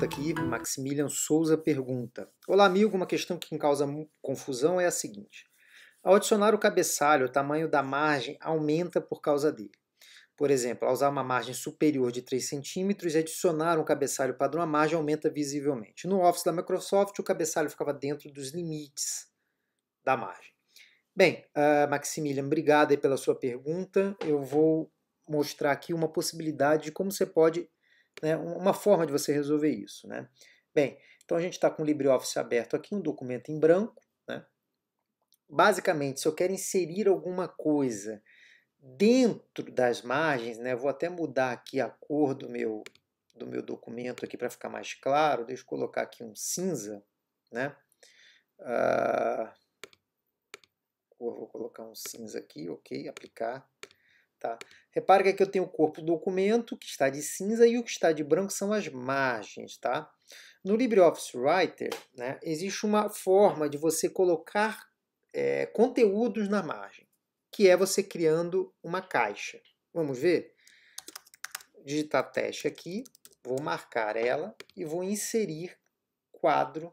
pergunta aqui, Maximilian Souza pergunta. Olá, amigo, uma questão que causa confusão é a seguinte. Ao adicionar o cabeçalho, o tamanho da margem aumenta por causa dele. Por exemplo, ao usar uma margem superior de 3 cm e adicionar um cabeçalho padrão, a margem aumenta visivelmente. No Office da Microsoft, o cabeçalho ficava dentro dos limites da margem. Bem, uh, Maximilian, obrigado pela sua pergunta. Eu vou mostrar aqui uma possibilidade de como você pode né, uma forma de você resolver isso. Né? Bem, então a gente está com o LibreOffice aberto aqui, um documento em branco. Né? Basicamente, se eu quero inserir alguma coisa dentro das margens, né, vou até mudar aqui a cor do meu, do meu documento aqui para ficar mais claro, deixa eu colocar aqui um cinza, né? Uh, vou colocar um cinza aqui, ok, aplicar, tá? Repare que aqui eu tenho o corpo do documento, que está de cinza, e o que está de branco são as margens, tá? No LibreOffice Writer, né, existe uma forma de você colocar é, conteúdos na margem, que é você criando uma caixa. Vamos ver? Digitar teste aqui, vou marcar ela e vou inserir quadro,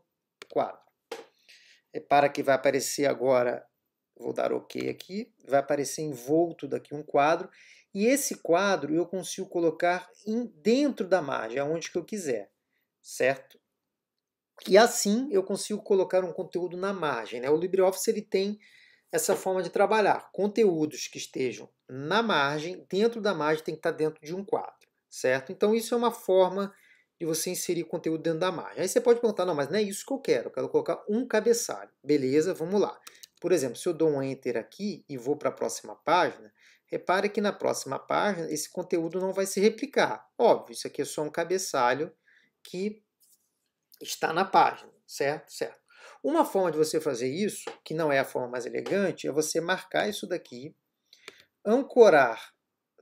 quadro. Repara que vai aparecer agora, vou dar OK aqui, vai aparecer envolto daqui um quadro e esse quadro eu consigo colocar em, dentro da margem, aonde que eu quiser, certo? E assim eu consigo colocar um conteúdo na margem. Né? O LibreOffice ele tem essa forma de trabalhar. Conteúdos que estejam na margem, dentro da margem tem que estar dentro de um quadro, certo? Então isso é uma forma de você inserir conteúdo dentro da margem. Aí você pode perguntar, não, mas não é isso que eu quero, eu quero colocar um cabeçalho. Beleza, vamos lá. Por exemplo, se eu dou um Enter aqui e vou para a próxima página, Repare que na próxima página esse conteúdo não vai se replicar. Óbvio, isso aqui é só um cabeçalho que está na página, certo? Certo. Uma forma de você fazer isso, que não é a forma mais elegante, é você marcar isso daqui, ancorar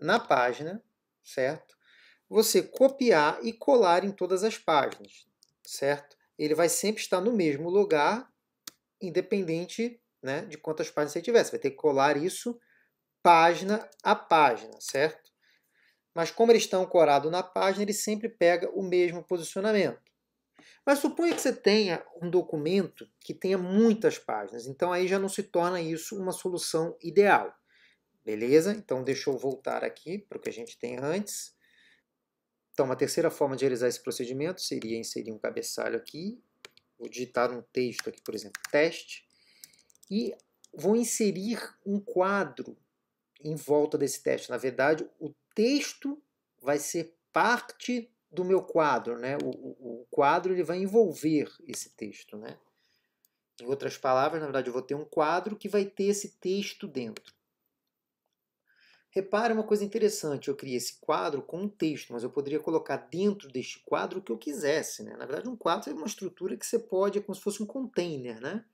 na página, certo? Você copiar e colar em todas as páginas, certo? Ele vai sempre estar no mesmo lugar, independente né, de quantas páginas você tiver. Você vai ter que colar isso página a página, certo? Mas como ele está ancorado na página, ele sempre pega o mesmo posicionamento. Mas suponha que você tenha um documento que tenha muitas páginas, então aí já não se torna isso uma solução ideal. Beleza? Então deixa eu voltar aqui para o que a gente tem antes. Então, uma terceira forma de realizar esse procedimento seria inserir um cabeçalho aqui. Vou digitar um texto aqui, por exemplo, teste. E vou inserir um quadro em volta desse teste. Na verdade, o texto vai ser parte do meu quadro, né? O, o, o, quadro ele vai envolver esse texto, né? Em outras palavras, na verdade, eu vou ter um quadro que vai ter esse texto dentro. Repare uma coisa interessante, eu criei esse quadro com um texto, mas eu poderia colocar dentro deste quadro o que eu quisesse, né? Na verdade, um quadro é uma estrutura que você pode, é como se fosse um container, né?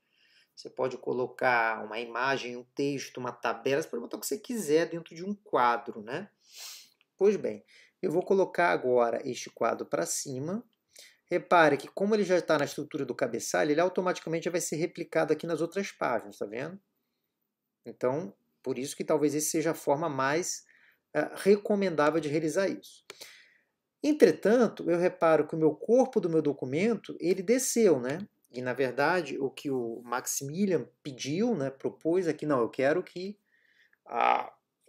Você pode colocar uma imagem, um texto, uma tabela, você pode botar o que você quiser dentro de um quadro, né? Pois bem, eu vou colocar agora este quadro para cima. Repare que como ele já está na estrutura do cabeçalho, ele automaticamente já vai ser replicado aqui nas outras páginas, tá vendo? Então, por isso que talvez esse seja a forma mais uh, recomendável de realizar isso. Entretanto, eu reparo que o meu corpo do meu documento, ele desceu, né? E, na verdade, o que o Maximilian pediu, né, propôs aqui, é não, eu quero que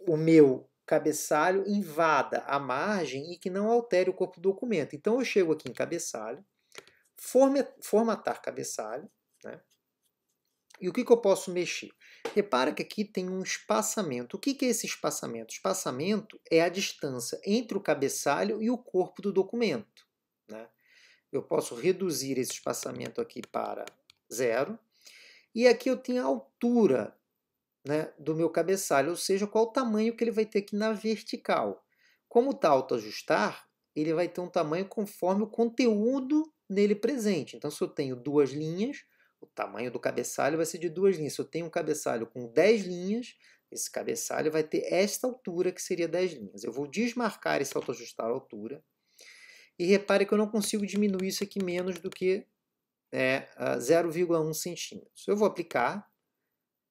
o meu cabeçalho invada a margem e que não altere o corpo do documento. Então, eu chego aqui em cabeçalho, formatar cabeçalho, né? E o que, que eu posso mexer? Repara que aqui tem um espaçamento. O que, que é esse espaçamento? espaçamento é a distância entre o cabeçalho e o corpo do documento. Né? eu posso reduzir esse espaçamento aqui para zero. E aqui eu tenho a altura né, do meu cabeçalho, ou seja, qual o tamanho que ele vai ter aqui na vertical. Como está autoajustar, ele vai ter um tamanho conforme o conteúdo nele presente. Então, se eu tenho duas linhas, o tamanho do cabeçalho vai ser de duas linhas. Se eu tenho um cabeçalho com 10 linhas, esse cabeçalho vai ter esta altura, que seria 10 linhas. Eu vou desmarcar esse autoajustar altura. E repare que eu não consigo diminuir isso aqui menos do que né, 0,1 centímetros. Eu vou aplicar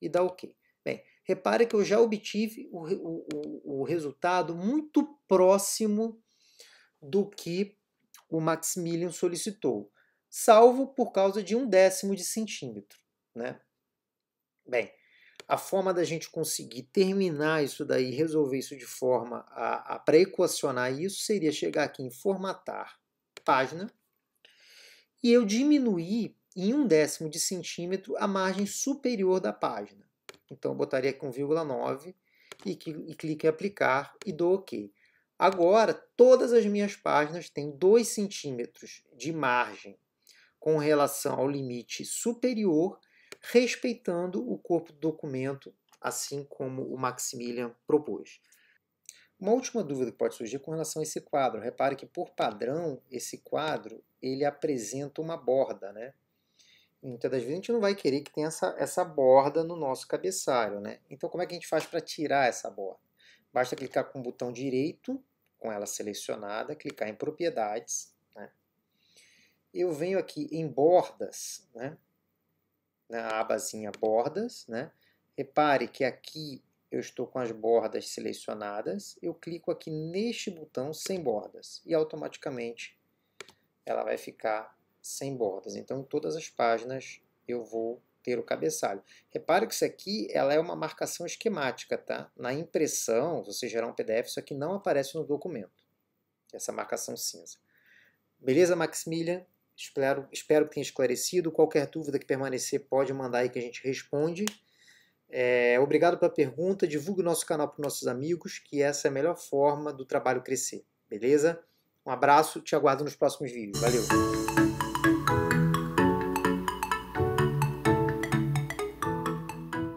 e dar OK. Bem, repare que eu já obtive o, o, o resultado muito próximo do que o Maximilian solicitou, salvo por causa de um décimo de centímetro. Né? Bem, a forma da gente conseguir terminar isso daí, resolver isso de forma a, a pré-equacionar isso, seria chegar aqui em formatar página e eu diminuir em um décimo de centímetro a margem superior da página. Então eu botaria aqui 1,9 e, e clique em aplicar e dou OK. Agora, todas as minhas páginas têm 2 centímetros de margem com relação ao limite superior respeitando o corpo do documento, assim como o Maximilian propôs. Uma última dúvida que pode surgir com relação a esse quadro. Repare que, por padrão, esse quadro ele apresenta uma borda, né? Muitas das vezes a gente não vai querer que tenha essa, essa borda no nosso cabeçalho, né? Então, como é que a gente faz para tirar essa borda? Basta clicar com o botão direito, com ela selecionada, clicar em propriedades, né? Eu venho aqui em bordas, né? na né, abazinha bordas, né? Repare que aqui eu estou com as bordas selecionadas, eu clico aqui neste botão sem bordas e automaticamente ela vai ficar sem bordas. Então, em todas as páginas eu vou ter o cabeçalho. Repare que isso aqui ela é uma marcação esquemática, tá? Na impressão, você gerar um PDF, isso aqui não aparece no documento. Essa marcação cinza. Beleza, Maximilian? Espero, espero que tenha esclarecido. Qualquer dúvida que permanecer, pode mandar aí que a gente responde. É, obrigado pela pergunta. Divulgue o nosso canal para nossos amigos, que essa é a melhor forma do trabalho crescer. Beleza? Um abraço, te aguardo nos próximos vídeos. Valeu!